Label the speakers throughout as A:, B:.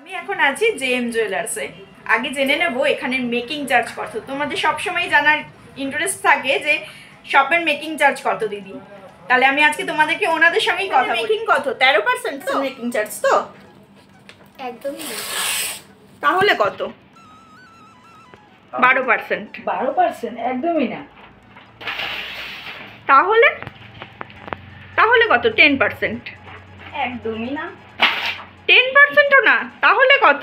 A: আমি এখন আছি জেএম জুয়েলার্সে আগে জেনে নেব এখানের মেকিং চার্জ কত তোমাদের সবসময় জানার ইন্টারেস্ট থাকে যে শপের মেকিং চার্জ কত দিদি তাহলে আমি আজকে তোমাদেরকে ওনাদের সঙ্গেই কথা মেকিং কত তেরো পার্সেন্ট তো মেকিং চার্জ তো একদমই তাহলে কত বারো পার্সেন্ট বারো পার্সেন্ট একদমই না তাহলে তাহলে কত টেন পার্সেন্ট একদমই না টেন পার্সেন্টও না তাহলে কত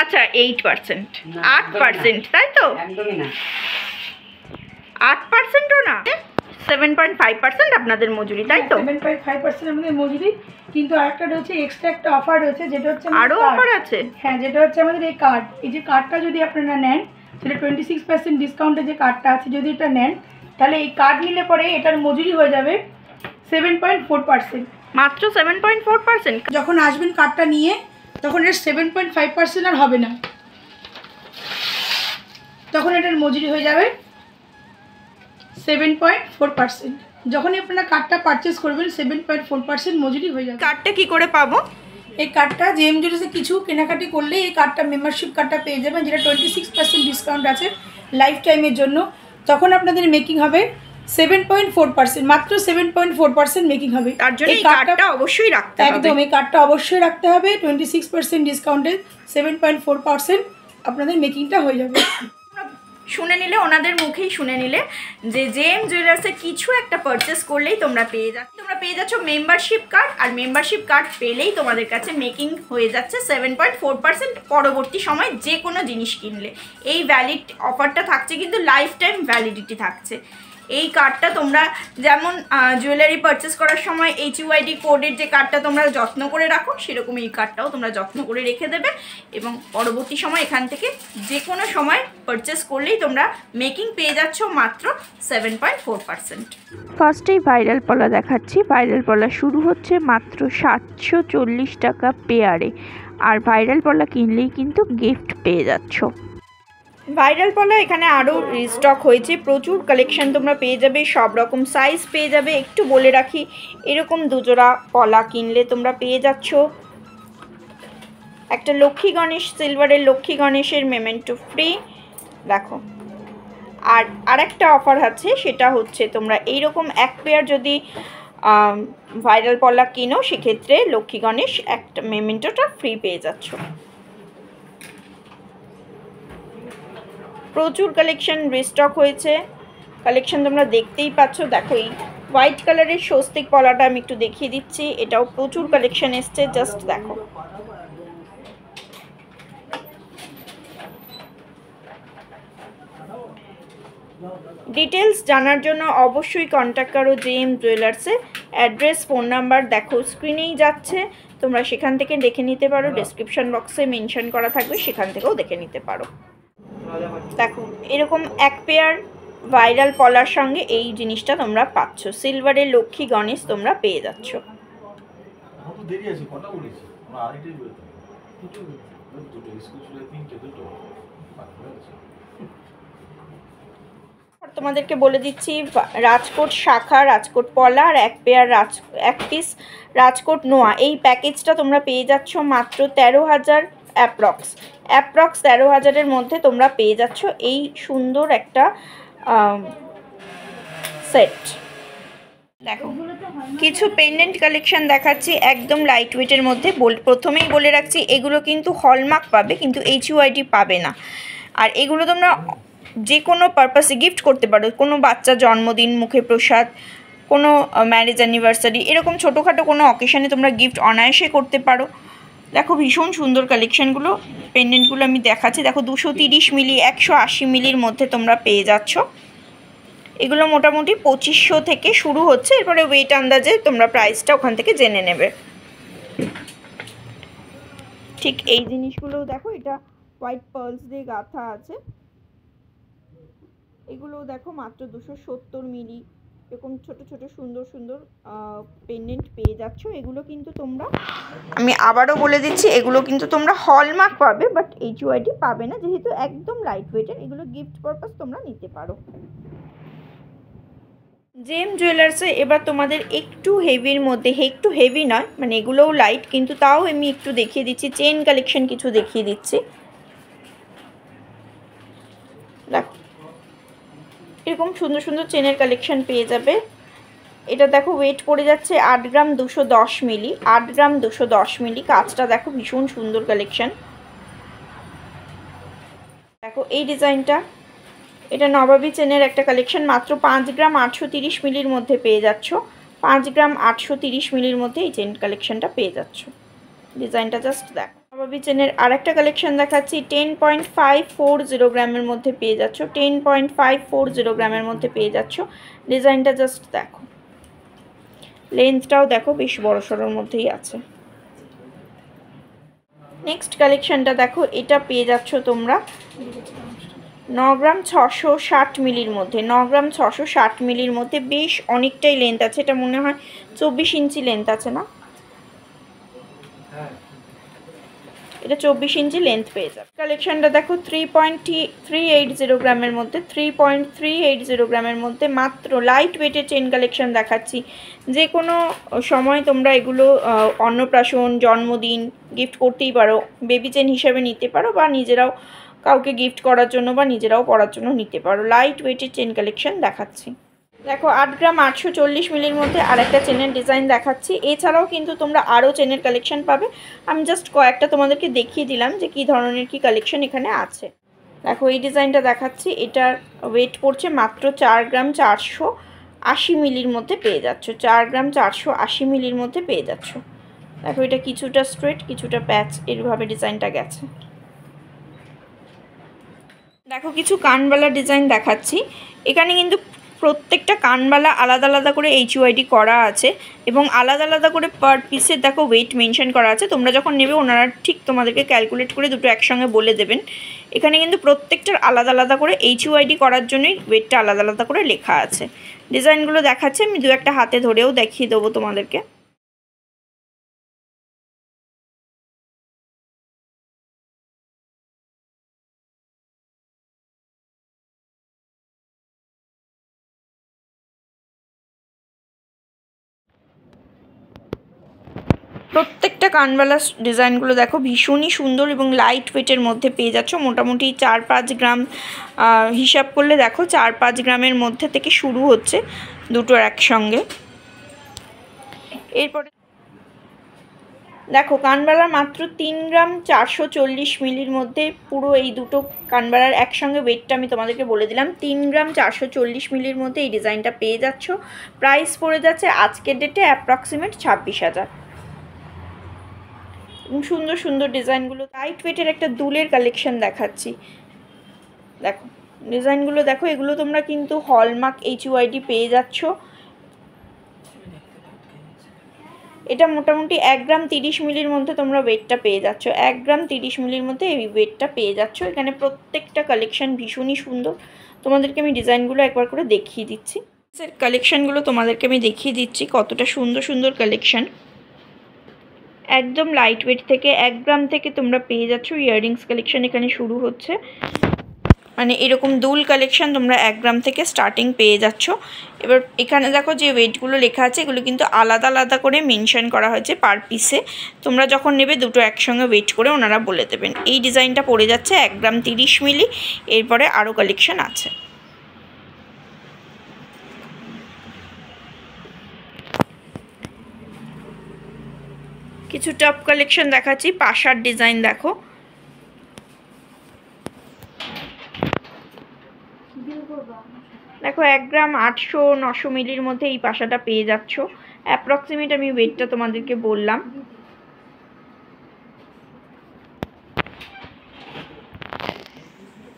A: আচ্ছা এইট পার্সেন্ট আট পার্সেন্ট তাই তো আট পার্সেন্টও না সেভেন পয়েন্ট ফাইভ পার্সেন্ট আপনাদের মজুরি তাই তো সেভেন পয়েন্ট ফাইভ পার্সেন্ট আমাদের মজুরি কিন্তু আরেকটা রয়েছে এক্সট্রা একটা অফার রয়েছে যেটা হচ্ছে আরও অফার আছে হ্যাঁ যেটা হচ্ছে আমাদের এই কার্ড এই যে কার্ডটা যদি আপনারা নেন সেটা টোয়েন্টি সিক্স পার্সেন্ট ডিসকাউন্টে যে কার্ডটা আছে যদি এটা নেন তাহলে এই কার্ড নিলে পরে এটার মজুরি হয়ে যাবে সেভেন পয়েন্ট ফোর পার্সেন্ট মাত্র সেভেন পয়েন্ট ফোর পার্সেন্ট যখন আসবেন কার্ডটা নিয়ে তখন এর সেভেন পয়েন্ট ফাইভ পার্সেন্ট আর হবে না তখন এটার মজুরি হয়ে যাবে সেভেন পয়েন্ট ফোর পার্সেন্ট যখনই আপনারা কার্ডটা পারচেস করবেন সেভেন পয়েন্ট ফোর পার্সেন্ট মজুরি হয়ে যাবে কার্ডটা কি করে পাবো এই কার্ডটা জেএম জুডিসে কিছু কেনাকাটি করলে এই কার্ডটা মেম্বারশিপ কার্ডটা পেয়ে যাবেন যেটা টোয়েন্টি সিক্স পার্সেন্ট ডিসকাউন্ট আছে লাইফ টাইমের জন্য তখন আপনাদের মেকিং হবে সেভেন পয়েন্ট ফোর পার্সেন্ট মাত্র seven point four percent making হবে তার জন্য এই কার্ডটা অবশ্যই রাখতে হবে একদম এই কার্ডটা অবশ্যই রাখতে হবে টোয়েন্টি সিক্স পার্সেন্ট ডিসকাউন্টে সেভেন পয়েন্ট ফোর পার্সেন্ট আপনাদের মেকিংটা হয়ে যাবে শুনে নিলে ওনাদের মুখেই শুনে নিলে যে জেএম জুয়েলার্সে কিছু একটা পারচেস করলেই তোমরা পেয়ে যাচ্ছ তোমরা পেয়ে যাচ্ছ মেম্বারশিপ কার্ড আর মেম্বারশিপ কার্ড পেলেই তোমাদের কাছে মেকিং হয়ে যাচ্ছে সেভেন পয়েন্ট ফোর পার্সেন্ট পরবর্তী সময় যে কোনো জিনিস কিনলে এই ভ্যালিড অফারটা থাকছে কিন্তু লাইফ টাইম ভ্যালিডিটি থাকছে এই কার্ডটা তোমরা যেমন জুয়েলারি পারচেস করার সময় এইচ ইউআইডি কোডের যে কার্ডটা তোমরা যত্ন করে রাখো সেরকম এই কার্ডটাও তোমরা যত্ন করে রেখে দেবে এবং পরবর্তী সময় এখান থেকে যে কোনো সময় পারচেস করলেই তোমরা মেকিং পেয়ে যাচ্ছ মাত্র সেভেন পয়েন্ট ফোর পার্সেন্ট ফার্স্টেই ভাইরাল পলা দেখাচ্ছি ভাইরাল পলা শুরু হচ্ছে মাত্র সাতশো টাকা পেয়ারে আর ভাইরাল পলা কিনলেই কিন্তু গিফট পেয়ে যাচ্ছ ভাইরাল পলা এখানে আরও রিস্টক হয়েছে প্রচুর কালেকশান তোমরা পেয়ে যাবে সব রকম সাইজ পেয়ে যাবে একটু বলে রাখি এরকম দুজোড়া পলা কিনলে তোমরা পেয়ে যাচ্ছ একটা লক্ষ্মী গণেশ সিলভারের লক্ষ্মী গণেশের মেমেন্টো ফ্রি দেখো আর আরেকটা অফার আছে সেটা হচ্ছে তোমরা এইরকম এক পেয়ার যদি ভাইরাল পলা কিনো সেক্ষেত্রে লক্ষ্মী গণেশ একটা মেমেন্টোটা ফ্রি পেয়ে যাচ্ছ প্রচুর কালেকশন রিস্টক হয়েছে কালেকশন তোমরা দেখতেই পাচ্ছ দেখো এই হোয়াইট কালারের স্বস্তিক পলাটা আমি একটু দেখিয়ে দিচ্ছি এটাও প্রচুর কালেকশন এসছে জাস্ট দেখো ডিটেলস জানার জন্য অবশ্যই কন্ট্যাক্ট করো জেএম জুয়েলার্সে অ্যাড্রেস ফোন নাম্বার দেখো স্ক্রিনেই যাচ্ছে তোমরা সেখান থেকে দেখে নিতে পারো ডেসক্রিপশন বক্সে মেনশন করা থাকবে সেখান থেকেও দেখে নিতে পারো দেখো এরকম এক পেয়ার ভাইরাল পলার সঙ্গে এই জিনিসটা তোমরা পাচ্ছ সিলভারের লক্ষ্মী গণেশ তোমরা পেয়ে যাচ্ছ তোমাদেরকে বলে দিচ্ছি রাজকোট শাখা রাজকোট পলা আর এক পেয়ার রাজ এক পিস রাজকোট নোয়া এই প্যাকেজটা তোমরা পেয়ে যাচ্ছ মাত্র তেরো হাজার অ্যাপ্রক্স অ্যাপ্রক্স তেরো হাজারের মধ্যে তোমরা পেয়ে যাচ্ছ এই সুন্দর একটা সেট দেখো কিছু পেন্ডেন্ট কালেকশন দেখাচ্ছি একদম লাইট ওয়েটের মধ্যে প্রথমেই বলে রাখছি এগুলো কিন্তু হলমার্ক পাবে কিন্তু এইচ এইচইউআইডি পাবে না আর এগুলো তোমরা যে কোনো পারপাসে গিফট করতে পারো কোনো বাচ্চা জন্মদিন মুখে প্রসাদ কোনো ম্যারেজ অ্যানিভার্সারি এরকম ছোটোখাটো কোনো অকেশানে তোমরা গিফট অনায়াসে করতে পারো দেখো ভীষণ সুন্দর কালেকশানগুলো পেন্ডেন্টগুলো আমি দেখাচ্ছি দেখো দুশো তিরিশ মিলি একশো আশি মিলির মধ্যে তোমরা পেয়ে যাচ্ছ এগুলো মোটামুটি পঁচিশশো থেকে শুরু হচ্ছে এরপরে ওয়েট আন্দাজে তোমরা প্রাইসটা ওখান থেকে জেনে নেবে ঠিক এই জিনিসগুলোও দেখো এটা হোয়াইট পার্লস দিয়ে গাঁথা আছে এগুলোও দেখো মাত্র দুশো সত্তর মিলি এরকম ছোট ছোট সুন্দর সুন্দর পেন্ডেন্ট পেয়ে যাচ্ছ এগুলো কিন্তু তোমরা আমি আবারও বলে দিচ্ছি এগুলো কিন্তু তোমরা হলমার্ক পাবে বাট এইচওয়াইডি পাবে না যেহেতু একদম লাইট ওয়েটের এগুলো গিফট পারপাস তোমরা নিতে পারো জেম জুয়েলার্সে এবার তোমাদের একটু হেভির মধ্যে একটু হেভি নয় মানে এগুলোও লাইট কিন্তু তাও আমি একটু দেখিয়ে দিচ্ছি চেন কালেকশন কিছু দেখিয়ে দিচ্ছি দেখো এরকম সুন্দর সুন্দর চেনের কালেকশন পেয়ে যাবে এটা দেখো ওয়েট পড়ে যাচ্ছে আট গ্রাম দুশো দশ মিলি আট গ্রাম দুশো দশ মিলি কাজটা দেখো ভীষণ সুন্দর কালেকশন দেখো এই ডিজাইনটা এটা নবাবী চেনের একটা কালেকশন মাত্র পাঁচ গ্রাম আটশো তিরিশ মিলির মধ্যে পেয়ে যাচ্ছ পাঁচ গ্রাম আটশো তিরিশ মিলির মধ্যে এই চেন কালেকশনটা পেয়ে যাচ্ছ ডিজাইনটা জাস্ট দেখো আবাবি চেনের আর একটা কালেকশান দেখাচ্ছি ten point five four zero গ্রামের মধ্যে পেয়ে যাচ্ছ ten point five four zero গ্রামের মধ্যে পেয়ে যাচ্ছ ডিজাইনটা জাস্ট দেখো লেন্থটাও দেখো বেশ বড় সড়োর মধ্যেই আছে নেক্সট কালেকশনটা দেখো এটা পেয়ে যাচ্ছ তোমরা ন গ্রাম ছশো ষাট মিলির মধ্যে ন গ্রাম ছশো ষাট মিলির মধ্যে বেশ অনেকটাই লেন্থ আছে এটা মনে হয় চব্বিশ ইঞ্চি লেন্থ আছে না হ্যাঁ এটা চব্বিশ ইঞ্চি লেন্থ পেয়ে যাবে কালেকশানটা দেখো three point three eight zero গ্রামের মধ্যে three point three eight zero গ্রামের মধ্যে মাত্র লাইট ওয়েটের চেন কালেকশান দেখাচ্ছি যে কোনো সময় তোমরা এগুলো অন্নপ্রাশন জন্মদিন গিফট করতেই পারো বেবি চেন হিসাবে নিতে পারো বা নিজেরাও কাউকে গিফট করার জন্য বা নিজেরাও পড়ার জন্য নিতে পারো লাইট ওয়েটের চেন কালেকশান দেখাচ্ছি দেখো আট গ্রাম আটশো চল্লিশ মিলির মধ্যে আরেকটা চেনের ডিজাইন দেখাচ্ছি এছাড়াও কিন্তু তোমরা আরও চেনের কালেকশন পাবে আমি জাস্ট কয়েকটা তোমাদেরকে দেখিয়ে দিলাম যে কি ধরনের কি কালেকশন এখানে আছে দেখো এই ডিজাইনটা দেখাচ্ছি এটার ওয়েট পড়ছে মাত্র চার গ্রাম চারশো আশি মিলির মধ্যে পেয়ে যাচ্ছ চার গ্রাম চারশো আশি মিলির মধ্যে পেয়ে যাচ্ছ দেখো এটা কিছুটা স্ট্রেট কিছুটা প্যাচ এরভাবে ডিজাইনটা গেছে দেখো কিছু কানবালা ডিজাইন দেখাচ্ছি এখানে কিন্তু প্রত্যেকটা কানবালা আলাদা আলাদা করে এইচইউআইডি করা আছে এবং আলাদা আলাদা করে পার পিসের দেখো ওয়েট মেনশন করা আছে তোমরা যখন নেবে ওনারা ঠিক তোমাদেরকে ক্যালকুলেট করে দুটো একসঙ্গে বলে দেবেন এখানে কিন্তু প্রত্যেকটার আলাদা আলাদা করে এইচইউআইডি করার জন্যই ওয়েটটা আলাদা আলাদা করে লেখা আছে ডিজাইনগুলো দেখাচ্ছে আমি দু একটা হাতে ধরেও দেখিয়ে দেবো তোমাদেরকে প্রত্যেকটা কানবালা ডিজাইনগুলো দেখো ভীষণই সুন্দর এবং লাইট ওয়েটের মধ্যে পেয়ে যাচ্ছ মোটামুটি চার পাঁচ গ্রাম হিসাব করলে দেখো চার পাঁচ গ্রামের মধ্যে থেকে শুরু হচ্ছে দুটোর একসঙ্গে এরপরে দেখো কানবালার মাত্র তিন গ্রাম চারশো চল্লিশ মিলির মধ্যে পুরো এই দুটো কানবালার একসঙ্গে ওয়েটটা আমি তোমাদেরকে বলে দিলাম তিন গ্রাম চারশো চল্লিশ মিলির মধ্যে এই ডিজাইনটা পেয়ে যাচ্ছ প্রাইস পড়ে যাচ্ছে আজকের ডেটে অ্যাপ্রক্সিমেট ছাব্বিশ হাজার সুন্দর সুন্দর ডিজাইনগুলো লাইট ওয়েটের একটা দুলের কালেকশন দেখাচ্ছি দেখো ডিজাইনগুলো দেখো এগুলো তোমরা কিন্তু হলমার্ক এইচ ওয়াইডি পেয়ে যাচ্ছ এটা মোটামুটি এক গ্রাম তিরিশ মিলির মধ্যে তোমরা ওয়েটটা পেয়ে যাচ্ছ এক গ্রাম তিরিশ মিলির মধ্যে এই ওয়েটটা পেয়ে যাচ্ছ এখানে প্রত্যেকটা কালেকশান ভীষণই সুন্দর তোমাদেরকে আমি ডিজাইনগুলো একবার করে দেখিয়ে দিচ্ছি কালেকশানগুলো তোমাদেরকে আমি দেখিয়ে দিচ্ছি কতটা সুন্দর সুন্দর কালেকশান একদম লাইট ওয়েট থেকে এক গ্রাম থেকে তোমরা পেয়ে যাচ্ছ ইয়াররিংস কালেকশন এখানে শুরু হচ্ছে মানে এরকম দুল কালেকশন তোমরা এক গ্রাম থেকে স্টার্টিং পেয়ে যাচ্ছ এবার এখানে দেখো যে ওয়েটগুলো লেখা আছে এগুলো কিন্তু আলাদা আলাদা করে মেনশান করা হয়েছে পার পিসে তোমরা যখন নেবে দুটো একসঙ্গে ওয়েট করে ওনারা বলে দেবেন এই ডিজাইনটা পড়ে যাচ্ছে এক গ্রাম তিরিশ মিলি এরপরে আরও কালেকশন আছে কিছু টপ কালেকশন দেখাচ্ছি পাশার ডিজাইন দেখো দেখো এক গ্রাম আটশো নশো মিলির মধ্যে এই পাশাটা পেয়ে যাচ্ছ অ্যাপ্রক্সিমেট আমি ওয়েটটা তোমাদেরকে বললাম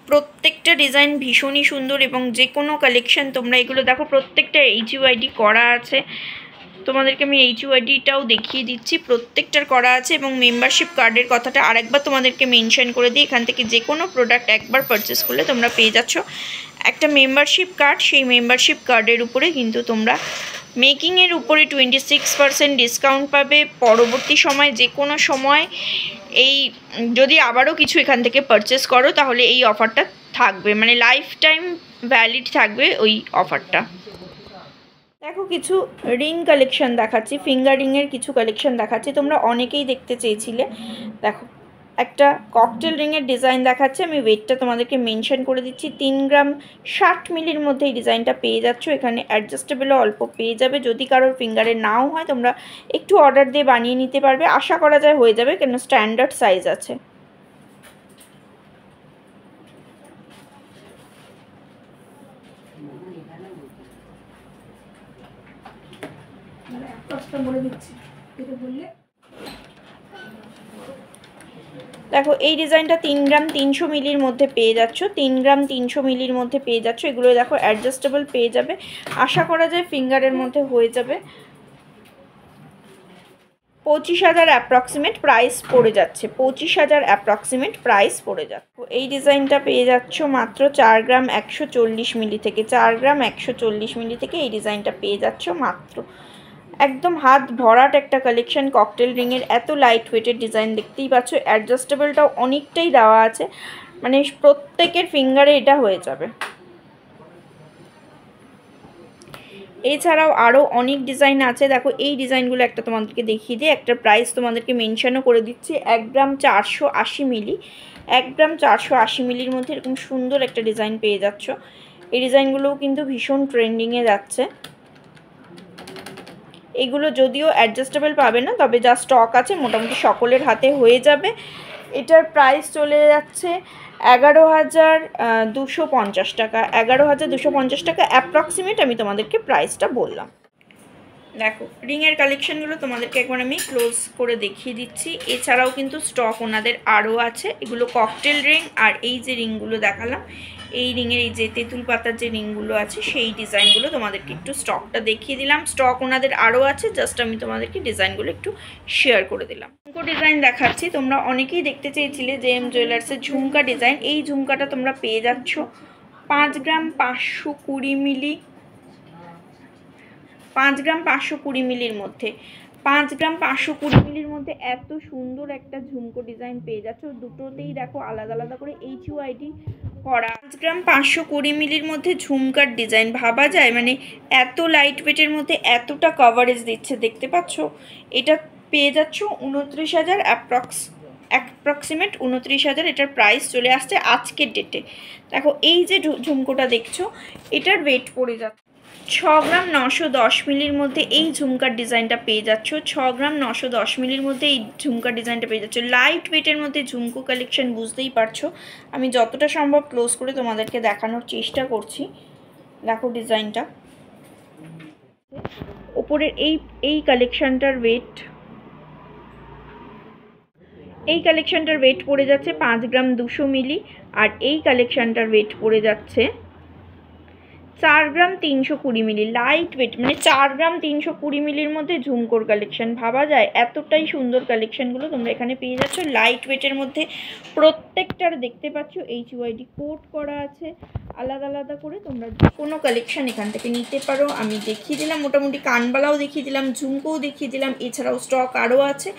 A: প্রত্যেকটা ডিজাইন ভীষণই সুন্দর এবং যে কোনো কালেকশন তোমরা এগুলো দেখো প্রত্যেকটা এইচইউআইডি করা আছে তোমাদেরকে আমি এইচইউআইডিটাও দেখিয়ে দিচ্ছি প্রত্যেকটার করা আছে এবং মেম্বারশিপ কার্ডের কথাটা আরেকবার তোমাদেরকে মেনশন করে দিই এখান থেকে যে কোনো প্রোডাক্ট একবার পারচেস করলে তোমরা পেয়ে যাচ্ছ একটা মেম্বারশিপ কার্ড সেই মেম্বারশিপ কার্ডের উপরে কিন্তু তোমরা মেকিংয়ের উপরে টোয়েন্টি সিক্স পারসেন্ট ডিসকাউন্ট পাবে পরবর্তী সময় যে কোনো সময় এই যদি আবারও কিছু এখান থেকে পারচেস করো তাহলে এই অফারটা থাকবে মানে লাইফ টাইম ভ্যালিড থাকবে ওই অফারটা দেখো কিছু রিং কালেকশন দেখাচ্ছি ফিঙ্গার রিংয়ের কিছু কালেকশন দেখাচ্ছি তোমরা অনেকেই দেখতে চেয়েছিলে দেখো একটা ককটেল রিংয়ের ডিজাইন দেখাচ্ছে আমি ওয়েটটা তোমাদেরকে মেনশন করে দিচ্ছি তিন গ্রাম ষাট মিলির মধ্যে এই ডিজাইনটা পেয়ে যাচ্ছ এখানে অ্যাডজাস্টেবেলও অল্প পেয়ে যাবে যদি কারোর ফিঙ্গারে নাও হয় তোমরা একটু অর্ডার দিয়ে বানিয়ে নিতে পারবে আশা করা যায় হয়ে যাবে কেন স্ট্যান্ডার্ড সাইজ আছে দেখো এই ডিজাইনটা তিন গ্রাম তিনশো মিলির মধ্যে পেয়ে যাচ্ছ তিন গ্রাম তিনশো মিলির মধ্যে পেয়ে যাচ্ছ এগুলো দেখো অ্যাডজাস্টেবল পেয়ে যাবে আশা করা যায় ফিঙ্গারের মধ্যে হয়ে যাবে পঁচিশ হাজার অ্যাপ্রক্সিমেট প্রাইস পড়ে যাচ্ছে পঁচিশ হাজার অ্যাপ্রক্সিমেট প্রাইস পড়ে যাচ্ছে এই ডিজাইনটা পেয়ে যাচ্ছ মাত্র চার গ্রাম একশো চল্লিশ মিলি থেকে চার গ্রাম একশো চল্লিশ মিলি থেকে এই ডিজাইনটা পেয়ে যাচ্ছ মাত্র একদম হাত ভরাট একটা কালেকশন ককটেল রিংয়ের এত লাইট ওয়েটের ডিজাইন দেখতেই পাচ্ছ অ্যাডজাস্টেবলটাও অনেকটাই দেওয়া আছে মানে প্রত্যেকের ফিঙ্গারে এটা হয়ে যাবে এছাড়াও আরও অনেক ডিজাইন আছে দেখো এই ডিজাইনগুলো একটা তোমাদেরকে দেখিয়ে দিই একটা প্রাইস তোমাদেরকে মেনশানও করে দিচ্ছি এক গ্রাম চারশো আশি মিলি এক গ্রাম চারশো আশি মিলির মধ্যে এরকম সুন্দর একটা ডিজাইন পেয়ে যাচ্ছ এই ডিজাইনগুলোও কিন্তু ভীষণ ট্রেন্ডিংয়ে যাচ্ছে এগুলো যদিও অ্যাডজাস্টেবল পাবে না তবে যা স্টক আছে মোটামুটি সকলের হাতে হয়ে যাবে এটার প্রাইস চলে যাচ্ছে এগারো হাজার দুশো পঞ্চাশ টাকা এগারো হাজার দুশো পঞ্চাশ টাকা অ্যাপ্রক্সিমেট আমি তোমাদেরকে প্রাইসটা বললাম দেখো রিংয়ের কালেকশানগুলো তোমাদেরকে একবার আমি ক্লোজ করে দেখিয়ে দিচ্ছি এছাড়াও কিন্তু স্টক ওনাদের আরও আছে এগুলো ককটেল রিং আর এই যে রিংগুলো দেখালাম এই রিংয়ের এই যে তেঁতুল পাতার যে রিংগুলো আছে সেই ডিজাইনগুলো তোমাদেরকে একটু স্টকটা দেখিয়ে দিলাম স্টক ওনাদের আরও আছে জাস্ট আমি তোমাদেরকে ডিজাইনগুলো একটু শেয়ার করে দিলাম ঝুমকো ডিজাইন দেখাচ্ছি তোমরা অনেকেই দেখতে চেয়েছিলে যে এম জুয়েলার্সের ঝুমকা ডিজাইন এই ঝুমকাটা তোমরা পেয়ে যাচ্ছ পাঁচ গ্রাম পাঁচশো কুড়ি মিলি পাঁচ গ্রাম পাঁচশো কুড়ি মিলির মধ্যে পাঁচ গ্রাম পাঁচশো কুড়ি মিলির মধ্যে এত সুন্দর একটা ঝুমকো ডিজাইন পেয়ে যাচ্ছ দুটোতেই দেখো আলাদা আলাদা করে এইচ ইউআইডি করা পাঁচ গ্রাম পাঁচশো কুড়ি মিলির মধ্যে ঝুমকার ডিজাইন ভাবা যায় মানে এত লাইট ওয়েটের মধ্যে এতটা কভারেজ দিচ্ছে দেখতে পাচ্ছ এটা পেয়ে যাচ্ছ উনত্রিশ হাজার অ্যাপ্রক্স অ্যাপ্রক্সিমেট উনত্রিশ হাজার এটার প্রাইস চলে আসছে আজকের ডেটে দেখো এই যে ঝুমকোটা দেখছো এটার ওয়েট পড়ে যাচ্ছে ছ গ্রাম নশো দশ মিলির মধ্যে এই ঝুমকার ডিজাইনটা পেয়ে যাচ্ছ ছ গ্রাম নশো দশ মিলির মধ্যে এই ঝুমকার ডিজাইনটা পেয়ে যাচ্ছ লাইট ওয়েটের মধ্যে ঝুমকো কালেকশন বুঝতেই পারছো আমি যতটা সম্ভব ক্লোজ করে তোমাদেরকে দেখানোর চেষ্টা করছি দেখো ডিজাইনটা ওপরের এই এই কালেকশানটার ওয়েট এই কালেকশানটার ওয়েট পড়ে যাচ্ছে পাঁচ গ্রাম দুশো মিলি আর এই কালেকশানটার ওয়েট পড়ে যাচ্ছে চার গ্রাম তিনশো কুড়ি মিলি লাইট ওয়েট মানে চার গ্রাম তিনশো কুড়ি মিলির মধ্যে ঝুমকোর কালেকশান ভাবা যায় এতটাই সুন্দর কালেকশানগুলো তোমরা এখানে পেয়ে যাচ্ছ লাইট ওয়েটের মধ্যে প্রত্যেকটার দেখতে পাচ্ছ এইচ ওয়াইডি কোড করা আছে আলাদা আলাদা করে তোমরা কোনো কালেকশান এখান থেকে নিতে পারো আমি দেখিয়ে দিলাম মোটামুটি কানবালাও দেখিয়ে দিলাম ঝুমকোও দেখিয়ে দিলাম এছাড়াও স্টক আরও আছে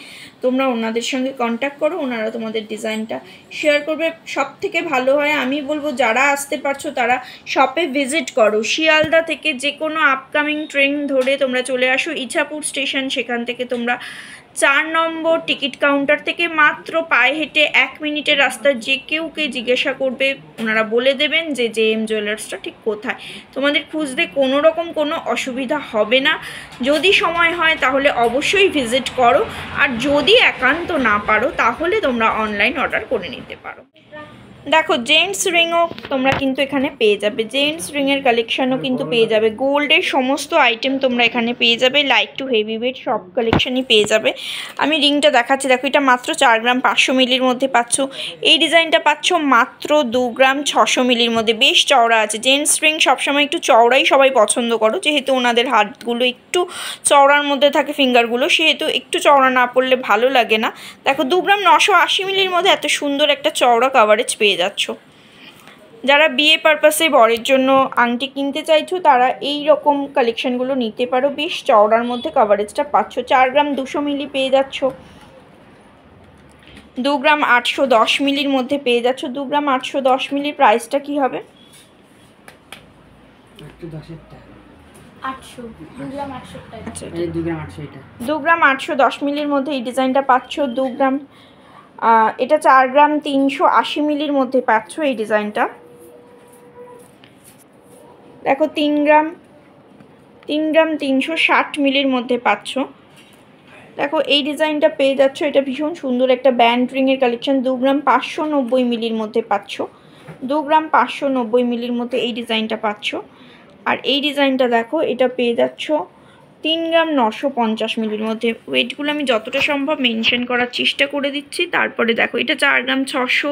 A: তোমরা ওনাদের সঙ্গে কন্ট্যাক্ট করো ওনারা তোমাদের ডিজাইনটা শেয়ার করবে সব থেকে ভালো হয় আমি বলবো যারা আসতে পারছো তারা শপে ভিজিট করো করো শিয়ালদা থেকে যে কোনো আপকামিং ট্রেন ধরে তোমরা চলে আসো ইছাপুর স্টেশন সেখান থেকে তোমরা চার নম্বর টিকিট কাউন্টার থেকে মাত্র পায়ে হেঁটে এক মিনিটের রাস্তা যে কেউকে জিজ্ঞাসা করবে ওনারা বলে দেবেন যে জে এম জুয়েলার্সটা ঠিক কোথায় তোমাদের খুঁজতে কোনোরকম কোনো অসুবিধা হবে না যদি সময় হয় তাহলে অবশ্যই ভিজিট করো আর যদি একান্ত না পারো তাহলে তোমরা অনলাইন অর্ডার করে নিতে পারো দেখো জেন্টস রিংও তোমরা কিন্তু এখানে পেয়ে যাবে জেন্টস রিংয়ের কালেকশানও কিন্তু পেয়ে যাবে গোল্ডের সমস্ত আইটেম তোমরা এখানে পেয়ে যাবে লাইট টু হেভি ওয়েট সব কালেকশানই পেয়ে যাবে আমি রিংটা দেখাচ্ছি দেখো এটা মাত্র চার গ্রাম পাঁচশো মিলির মধ্যে পাচ্ছ এই ডিজাইনটা পাচ্ছ মাত্র দু গ্রাম ছশো মিলির মধ্যে বেশ চওড়া আছে জেন্টস রিং সবসময় একটু চওড়াই সবাই পছন্দ করো যেহেতু ওনাদের হাতগুলো একটু চওড়ার মধ্যে থাকে ফিঙ্গারগুলো সেহেতু একটু চওড়া না পড়লে ভালো লাগে না দেখো দু গ্রাম নশো আশি মিলির মধ্যে এত সুন্দর একটা চওড়া কাভারেজ পেয়ে যাচ্ছ যারা বিয়ে পারপাসে বরের জন্য আংটি কিনতে চাইছো তারা এই রকম কালেকশানগুলো নিতে পারো বেশ চওড়ার মধ্যে কভারেজটা পাচ্ছ চার গ্রাম দুশো মিলি পেয়ে যাচ্ছ দু গ্রাম আটশো দশ মিলির মধ্যে পেয়ে যাচ্ছ দু গ্রাম আটশো দশ মিলির প্রাইসটা কি হবে আচ্ছা, দু গ্রাম আটশো দশ মিলির মধ্যে এই ডিজাইনটা পাচ্ছ দু গ্রাম এটা চার গ্রাম তিনশো আশি মিলির মধ্যে পাচ্ছ এই ডিজাইনটা দেখো তিন গ্রাম তিন গ্রাম তিনশো ষাট মিলির মধ্যে পাচ্ছ দেখো এই ডিজাইনটা পেয়ে যাচ্ছ এটা ভীষণ সুন্দর একটা ব্যান্ড রিংয়ের কালেকশান দু গ্রাম পাঁচশো নব্বই মিলির মধ্যে পাচ্ছ দু গ্রাম পাঁচশো নব্বই মিলির মধ্যে এই ডিজাইনটা পাচ্ছ আর এই ডিজাইনটা দেখো এটা পেয়ে যাচ্ছ তিন গ্রাম নশো পঞ্চাশ মিলির মধ্যে ওয়েটগুলো আমি যতটা সম্ভব মেনশন করার চেষ্টা করে দিচ্ছি তারপরে দেখো এটা চার গ্রাম ছশো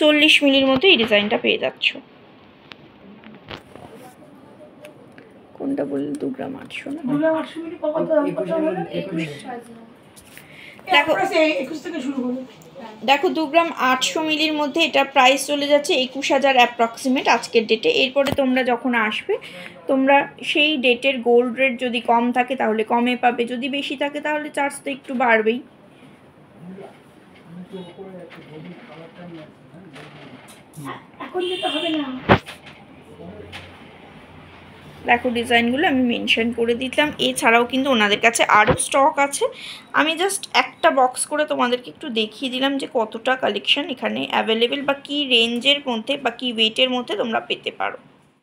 A: চল্লিশ মিলির মধ্যে এই ডিজাইনটা পেয়ে যাচ্ছ কোনটা বললে দু গ্রাম আটশো না দেখো দেখো দু গ্রাম আটশো মিলির মধ্যে এটা প্রাইস চলে যাচ্ছে একুশ হাজার অ্যাপ্রক্সিমেট আজকের ডেটে এরপরে তোমরা যখন আসবে তোমরা সেই ডেটের গোল্ড রেট যদি কম থাকে তাহলে কমে পাবে যদি বেশি থাকে তাহলে চার্জ তো একটু বাড়বেই এখন যেতে হবে না দেখো ডিজাইনগুলো আমি মেনশন করে দিতাম এছাড়াও কিন্তু ওনাদের কাছে আরও স্টক আছে আমি জাস্ট একটা বক্স করে তোমাদেরকে একটু দেখিয়ে দিলাম যে কতটা কালেকশন এখানে অ্যাভেলেবেল বা কী রেঞ্জের মধ্যে বা কী ওয়েটের মধ্যে তোমরা পেতে পারো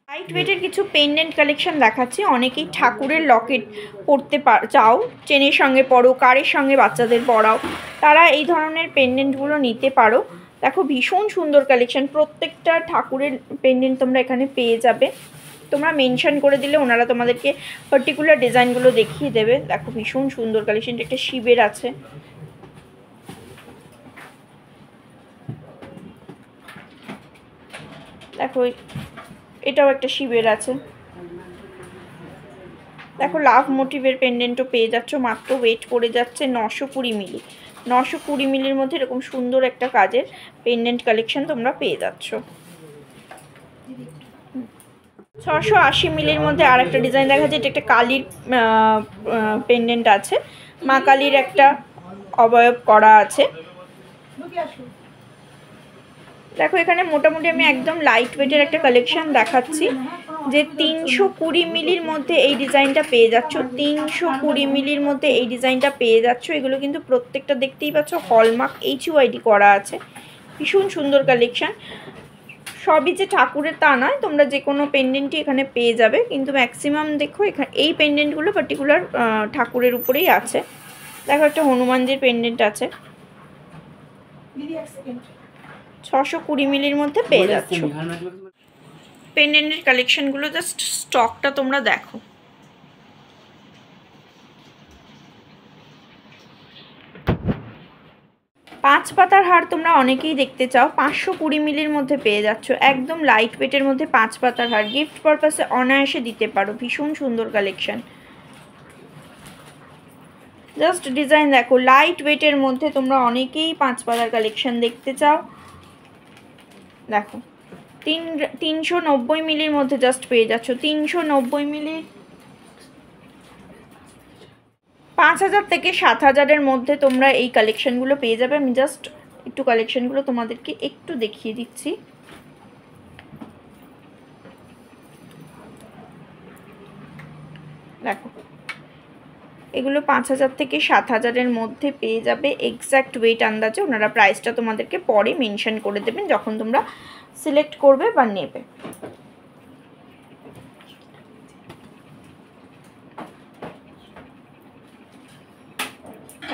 A: লাইট ওয়েটের কিছু পেন্ডেন্ট কালেকশন দেখাচ্ছি অনেকেই ঠাকুরের লকেট পরতে চাও চেনের সঙ্গে পড়ো কারের সঙ্গে বাচ্চাদের পড়াও তারা এই ধরনের পেন্ডেন্টগুলো নিতে পারো দেখো ভীষণ সুন্দর কালেকশন প্রত্যেকটা ঠাকুরের পেন্ডেন্ট তোমরা এখানে পেয়ে যাবে তোমরা মেনশান করে দিলে ওনারা তোমাদেরকে পার্টিকুলার ডিজাইনগুলো দেখিয়ে দেবে দেখো ভীষণ সুন্দর কালেকশনটা একটা শিবের আছে দেখো এটাও একটা শিবের আছে দেখো লাভ মোটিভের পেন্ডেন্টও পেয়ে যাচ্ছ মাত্র ওয়েট করে যাচ্ছে নশো কুড়ি মিলি নশো কুড়ি মিলির মধ্যে এরকম সুন্দর একটা কাজের পেন্ডেন্ট কালেকশন তোমরা পেয়ে যাচ্ছ ছশো আশি মিলির মধ্যে আর একটা ডিজাইন দেখা যাচ্ছে এটা একটা কালির পেন্ডেন্ট আছে মা কালির একটা অবয়ব করা আছে দেখো এখানে মোটামুটি আমি একদম লাইট ওয়েটের একটা কালেকশন দেখাচ্ছি যে তিনশো কুড়ি মিলির মধ্যে এই ডিজাইনটা পেয়ে যাচ্ছ তিনশো কুড়ি মিলির মধ্যে এই ডিজাইনটা পেয়ে যাচ্ছ এগুলো কিন্তু প্রত্যেকটা দেখতেই পাচ্ছ হলমার্ক এইচ ওয়াইডি করা আছে ভীষণ সুন্দর কালেকশান সবই যে ঠাকুরের তা নয় তোমরা যে কোনো পেন্ডেন্টই এখানে পেয়ে যাবে কিন্তু ম্যাক্সিমাম দেখো এখানে এই পেন্ডেন্টগুলো পার্টিকুলার ঠাকুরের উপরেই আছে দেখো একটা হনুমানজির পেন্ডেন্ট আছে ছশো কুড়ি মিলির মধ্যে পেয়ে যাচ্ছ পেন্ডেন্টের কালেকশানগুলো জাস্ট স্টকটা তোমরা দেখো পাঁচ পাতার হার তোমরা অনেকেই দেখতে চাও পাঁচশো কুড়ি মিলির মধ্যে পেয়ে যাচ্ছ একদম লাইট ওয়েটের মধ্যে পাঁচ পাতার হার গিফট পারপাসে অনায়াসে দিতে পারো ভীষণ সুন্দর কালেকশান জাস্ট ডিজাইন দেখো লাইট ওয়েটের মধ্যে তোমরা অনেকেই পাঁচ পাতার কালেকশান দেখতে চাও দেখো তিন তিনশো নব্বই মিলির মধ্যে জাস্ট পেয়ে যাচ্ছ তিনশো নব্বই মিলির পাঁচ হাজার থেকে সাত হাজারের মধ্যে তোমরা এই কালেকশানগুলো পেয়ে যাবে আমি জাস্ট একটু কালেকশানগুলো তোমাদেরকে একটু দেখিয়ে দিচ্ছি দেখো এগুলো পাঁচ হাজার থেকে সাত হাজারের মধ্যে পেয়ে যাবে এক্স্যাক্ট ওয়েট আন্দাজে ওনারা প্রাইসটা তোমাদেরকে পরে মেনশান করে দেবেন যখন তোমরা সিলেক্ট করবে বা নেবে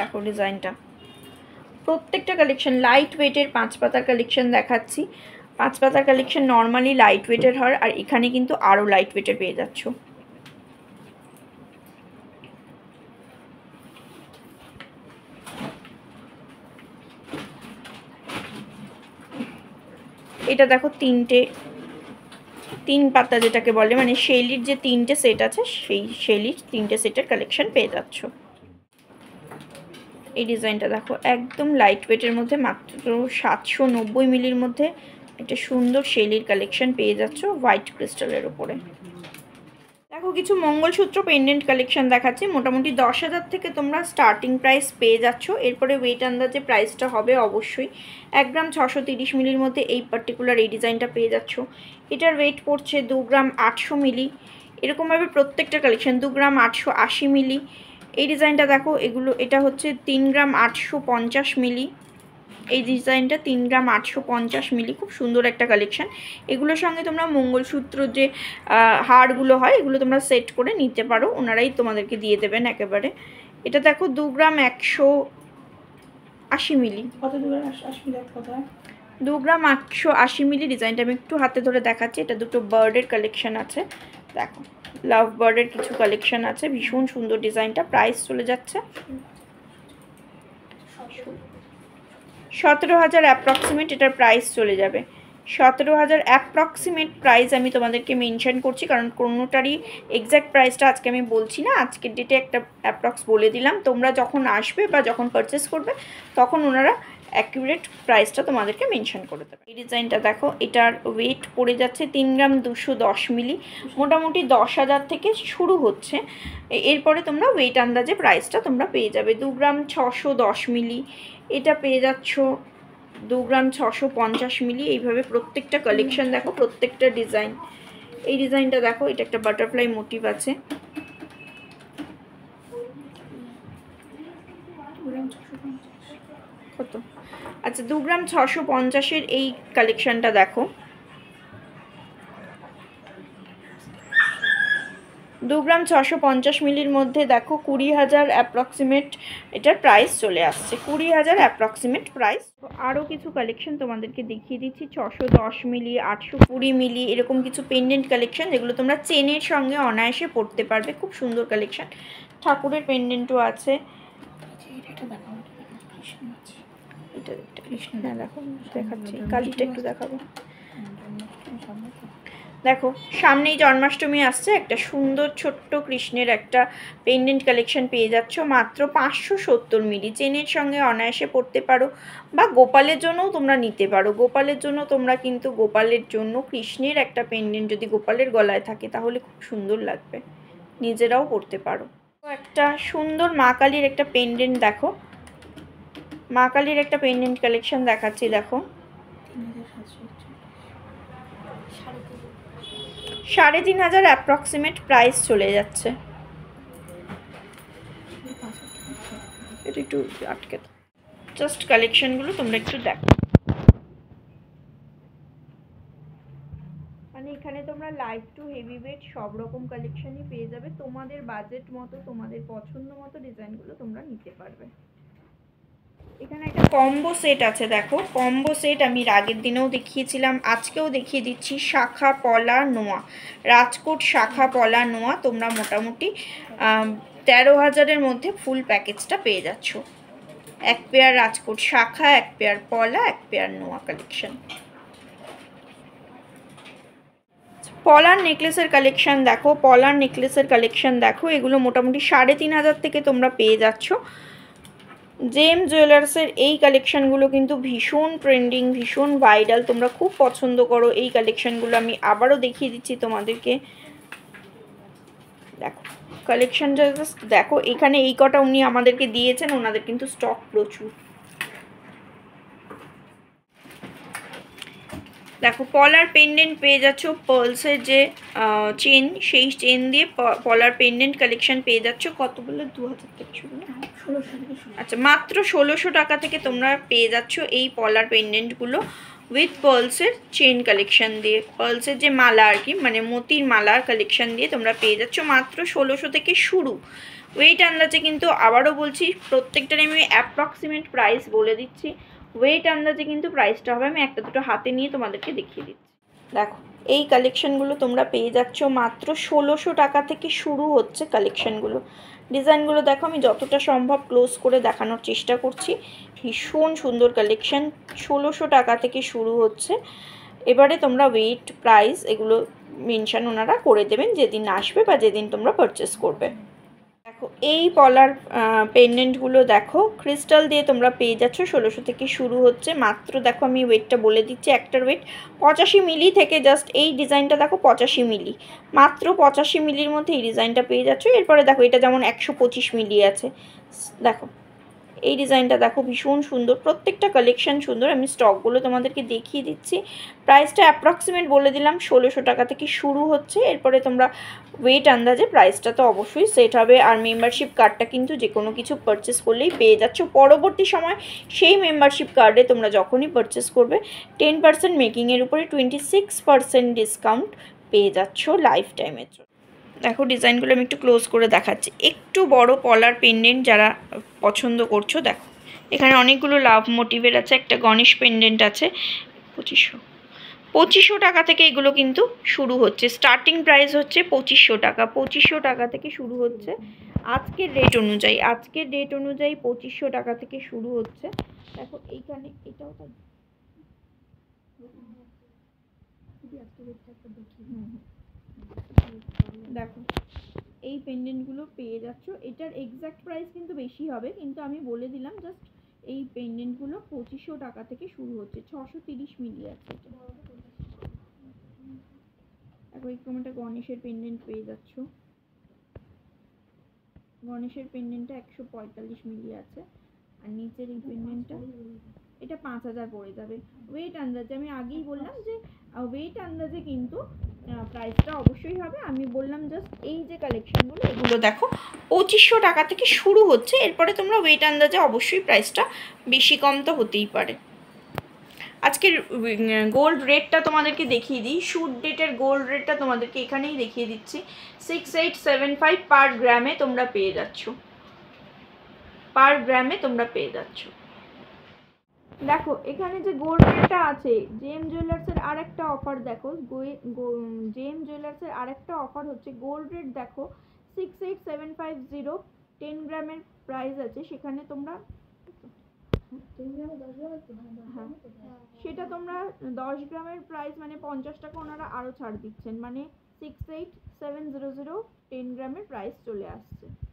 A: দেখো ডিজাইনটা প্রত্যেকটা কালেকশন লাইট ওয়েটের পাঁচ পাতার কালেকশন দেখাচ্ছি পাঁচ পাতার কালেকশন নর্মালি লাইট ওয়েটের হয় আর এখানে কিন্তু আরও লাইট ওয়েটের পেয়ে যাচ্ছ এটা দেখো তিনটে তিন পাতা যেটাকে বলে মানে শেলির যে তিনটে সেট আছে সেই শেলির তিনটে সেটের কালেকশন পেয়ে যাচ্ছ এই ডিজাইনটা দেখো একদম লাইট ওয়েটের মধ্যে মাত্র সাতশো নব্বই মিলির মধ্যে একটা সুন্দর শেলির কালেকশন পেয়ে যাচ্ছ হোয়াইট ক্রিস্টালের ওপরে দেখো কিছু মঙ্গলসূত্র পেন্ডেন্ট কালেকশন দেখাচ্ছি মোটামুটি দশ হাজার থেকে তোমরা স্টার্টিং প্রাইস পেয়ে যাচ্ছ এরপরে ওয়েট আন্দাজে প্রাইসটা হবে অবশ্যই এক গ্রাম ছশো তিরিশ মিলির মধ্যে এই পার্টিকুলার এই ডিজাইনটা পেয়ে যাচ্ছ এটার ওয়েট পড়ছে দু গ্রাম আটশো মিলি এরকমভাবে প্রত্যেকটা কালেকশন দু গ্রাম আটশো আশি মিলি এই ডিজাইনটা দেখো এগুলো এটা হচ্ছে তিন গ্রাম আটশো পঞ্চাশ মিলি এই ডিজাইনটা তিন গ্রাম আটশো পঞ্চাশ মিলি খুব সুন্দর একটা কালেকশান এগুলোর সঙ্গে তোমরা মঙ্গলসূত্র যে হারগুলো হয় এগুলো তোমরা সেট করে নিতে পারো ওনারাই তোমাদেরকে দিয়ে দেবেন একেবারে এটা দেখো দু গ্রাম একশো আশি মিলি কত দু গ্রাম আশি মিলি দু গ্রাম আটশো আশি মিলি ডিজাইনটা আমি একটু হাতে ধরে দেখাচ্ছি এটা দুটো বার্ডের কালেকশান আছে দেখো লাভ বার্ডের কিছু কালেকশন আছে ভীষণ সুন্দর ডিজাইনটা প্রাইস চলে যাচ্ছে সতেরো হাজার অ্যাপ্রক্সিমেট এটার প্রাইস চলে যাবে সতেরো হাজার অ্যাপ্রক্সিমেট প্রাইস আমি তোমাদেরকে মেনশান করছি কারণ কোনোটারই এক্স্যাক্ট প্রাইসটা আজকে আমি বলছি না আজকের ডেটে একটা অ্যাপ্রক্স বলে দিলাম তোমরা যখন আসবে বা যখন পারচেস করবে তখন ওনারা অ্যাকিউরেট প্রাইসটা তোমাদেরকে মেনশন করে দেবে এই ডিজাইনটা দেখো এটার ওয়েট পড়ে যাচ্ছে তিন গ্রাম দুশো দশ মিলি মোটামুটি দশ হাজার থেকে শুরু হচ্ছে এরপরে তোমরা ওয়েট আন্দাজে প্রাইসটা তোমরা পেয়ে যাবে দু গ্রাম ছশো দশ মিলি এটা পেয়ে যাচ্ছ দু গ্রাম ছশো পঞ্চাশ মিলি এইভাবে প্রত্যেকটা কালেকশন দেখো প্রত্যেকটা ডিজাইন এই ডিজাইনটা দেখো এটা একটা বাটারফ্লাই মোটিভ আছে কত আচ্ছা দু গ্রাম ছশো পঞ্চাশের এই কালেকশানটা দেখো দু গ্রাম ছশো পঞ্চাশ মিলির মধ্যে দেখো কুড়ি হাজার অ্যাপ্রক্সিমেট এটার প্রাইস চলে আসছে কুড়ি হাজার অ্যাপ্রক্সিমেট প্রাইস আরও কিছু কালেকশন তোমাদেরকে দেখিয়ে দিচ্ছি ছশো দশ মিলি আটশো কুড়ি মিলি এরকম কিছু পেন্ডেন্ট কালেকশন যেগুলো তোমরা চেনের সঙ্গে অনায়াসে পড়তে পারবে খুব সুন্দর কালেকশন ঠাকুরের পেন্ডেন্টও আছে এটা হ্যাঁ, দেখো একটু দেখাবো হ্যাঁ, দেখো সামনেই জন্মাষ্টমী আসছে একটা সুন্দর ছোট্ট কৃষ্ণের একটা পেন্ডেন্ট কালেকশন পেয়ে যাচ্ছ মাত্র পাঁচশো সত্তর মিলি চেনের সঙ্গে অনায়াসে পড়তে পারো বা গোপালের জন্যও তোমরা নিতে পারো গোপালের জন্য তোমরা কিন্তু গোপালের জন্য কৃষ্ণের একটা পেন্ডেন্ট যদি গোপালের গলায় থাকে তাহলে খুব সুন্দর লাগবে নিজেরাও পড়তে পারো একটা সুন্দর মা কালীর একটা পেন্ডেন্ট দেখো মা কালীর একটা পেন্ডেন্ট কালেকশন দেখাচ্ছি দেখো সাড়ে তিন হাজার অ্যাপ্রক্সিমেট প্রাইস চলে যাচ্ছে আটকে জাস্ট কালেকশনগুলো তোমরা একটু দেখো মানে এখানে তোমরা লাইট টু হেভি ওয়েট সব রকম কালেকশনই পেয়ে যাবে তোমাদের বাজেট মতো তোমাদের পছন্দ মতো ডিজাইনগুলো তোমরা নিতে পারবে কম্বো সেট আছে দেখো কম্বো সেট আমি আগের দিনেও দেখিয়েছিলাম আজকেও দেখিয়ে দিচ্ছি শাখা পলা নোয়া রাজকোট শাখা পলা নোয়া তোমরা মোটামুটি তেরো হাজারের মধ্যে ফুল প্যাকেজটা পেয়ে যাচ্ছ এক পেয়ার রাজকোট শাখা এক পেয়ার পলা এক পেয়ার নোয়া কালেকশন পলার নেকলেসের কালেকশান দেখো পলার নেকলেসের কালেকশান দেখো এগুলো মোটামুটি সাড়ে তিন হাজার থেকে তোমরা পেয়ে যাচ্ছ জেম জুয়েলার্সের এই কালেকশানগুলো কিন্তু ভীষণ ট্রেন্ডিং ভীষণ ভাইরাল তোমরা খুব পছন্দ করো এই কালেকশানগুলো আমি আবারও দেখিয়ে দিচ্ছি তোমাদেরকে দেখো কালেকশানটা জাস্ট দেখো এখানে এই কটা উনি আমাদেরকে দিয়েছেন ওনাদের কিন্তু স্টক প্রচুর দেখো পলার পেন্ডেন্ট পেয়ে যাচ্ছ পার্লসের যে চেন সেই চেন দিয়ে পলার পেন্ডেন্ট কালেকশন পেয়ে যাচ্ছ কত বললো দু হাজার হ্যাঁ, আচ্ছা মাত্র ষোলোশো টাকা থেকে তোমরা পেয়ে যাচ্ছ এই পলার পেন্ডেন্টগুলো উইথ পার্লসের চেন কালেকশন দিয়ে পার্লসের যে মালা আর কি মানে মোতির মালার কালেকশন দিয়ে তোমরা পেয়ে যাচ্ছ মাত্র ষোলোশো থেকে শুরু ওয়েট আন্দাজে কিন্তু আবারও বলছি প্রত্যেকটা আমি অ্যাপ্রক্সিমেট প্রাইস বলে দিচ্ছি ওয়েট আন্দাজে কিন্তু প্রাইসটা হবে আমি একটা দুটো হাতে নিয়ে তোমাদেরকে দেখিয়ে দিচ্ছি দেখো এই কালেকশানগুলো তোমরা পেয়ে যাচ্ছ মাত্র ষোলোশো টাকা থেকে শুরু হচ্ছে কালেকশানগুলো ডিজাইনগুলো দেখো আমি যতটা সম্ভব ক্লোজ করে দেখানোর চেষ্টা করছি ভীষণ সুন্দর কালেকশান ষোলোশো টাকা থেকে শুরু হচ্ছে এবারে তোমরা ওয়েট প্রাইস এগুলো মেনশান ওনারা করে দেবেন যেদিন আসবে বা যেদিন তোমরা পারচেস করবে এই পলার পেন্ডেন্টগুলো দেখো ক্রিস্টাল দিয়ে তোমরা পেয়ে যাচ্ছ ষোলোশো থেকে শুরু হচ্ছে মাত্র দেখো আমি ওয়েটটা বলে দিচ্ছি একটার ওয়েট পঁচাশি মিলি থেকে জাস্ট এই ডিজাইনটা দেখো পঁচাশি মিলি মাত্র পঁচাশি মিলির মধ্যে এই ডিজাইনটা পেয়ে যাচ্ছ এরপরে দেখো এটা যেমন একশো মিলি আছে দেখো এই ডিজাইনটা দেখো ভীষণ সুন্দর প্রত্যেকটা কালেকশান সুন্দর আমি স্টকগুলো তোমাদেরকে দেখিয়ে দিচ্ছি প্রাইসটা অ্যাপ্রক্সিমেট বলে দিলাম ষোলোশো টাকা থেকে শুরু হচ্ছে এরপরে তোমরা ওয়েট আন্দাজে প্রাইসটা তো অবশ্যই সেট হবে আর মেম্বারশিপ কার্ডটা কিন্তু যে কোনো কিছু পারচেস করলেই পেয়ে যাচ্ছ পরবর্তী সময় সেই মেম্বারশিপ কার্ডে তোমরা যখনই পারচেস করবে টেন পার্সেন্ট মেকিংয়ের উপরে টোয়েন্টি সিক্স পার্সেন্ট ডিসকাউন্ট পেয়ে যাচ্ছ লাইফ টাইমের জন্য দেখো ডিজাইনগুলো আমি একটু ক্লোজ করে দেখাচ্ছি একটু বড় পলার পেন্ডেন্ট যারা পছন্দ করছো দেখো এখানে অনেকগুলো লাভ মোটিভের আছে একটা গণেশ পেন্ডেন্ট আছে পঁচিশশো পঁচিশশো টাকা থেকে এগুলো কিন্তু শুরু হচ্ছে স্টার্টিং প্রাইস হচ্ছে পঁচিশশো টাকা পঁচিশশো টাকা থেকে শুরু হচ্ছে আজকের রেট অনুযায়ী আজকের রেট অনুযায়ী পঁচিশশো টাকা থেকে শুরু হচ্ছে দেখো এইখানে এটাও তো দেখো এই পেন্ডেন্টগুলো পেয়ে যাচ্ছ এটার এক্স্যাক্ট প্রাইস কিন্তু বেশি হবে কিন্তু আমি বলে দিলাম জাস্ট এই পেন্ডেন্টগুলো পঁচিশশো টাকা থেকে শুরু হচ্ছে ছশো তিরিশ মিলি আছে এটা দেখো এই গণেশের পেন্ডেন্ট পেয়ে যাচ্ছ গণেশের পেন্ডেন্টটা একশো পঁয়তাল্লিশ মিলি আছে আর নিচের এই পেন্ডেন্টটা এটা পাঁচ হাজার পড়ে যাবে ওয়েট আন্দাজে আমি আগেই বললাম যে ওয়েট আন্দাজে কিন্তু প্রাইসটা অবশ্যই হবে আমি বললাম জাস্ট এই যে কালেকশানগুলো এগুলো দেখো পঁচিশশো টাকা থেকে শুরু হচ্ছে এরপরে তোমরা ওয়েট আন্দাজে অবশ্যই প্রাইসটা বেশি কম তো হতেই পারে আজকের গোল্ড রেটটা তোমাদেরকে দেখিয়ে দিই শুট ডেটের গোল্ড রেটটা তোমাদেরকে এখানেই দেখিয়ে দিচ্ছি six eight seven five per গ্রামে তোমরা পেয়ে যাচ্ছ পার গ্রামে তোমরা পেয়ে যাচ্ছ দেখো এখানে যে রেটটা আছে জেম জুয়েলার্সের আরেকটা অফার দেখো জেম জুয়েলার্সের আরেকটা অফার হচ্ছে গোল্ড রেট দেখো six eight seven five zero ten গ্রামের প্রাইস আছে সেখানে তোমরা হ্যাঁ, সেটা তোমরা দশ গ্রামের প্রাইস মানে পঞ্চাশ টাকা ওনারা আরও ছাড় দিচ্ছেন মানে six eight seven zero zero ten গ্রামের প্রাইস চলে আসছে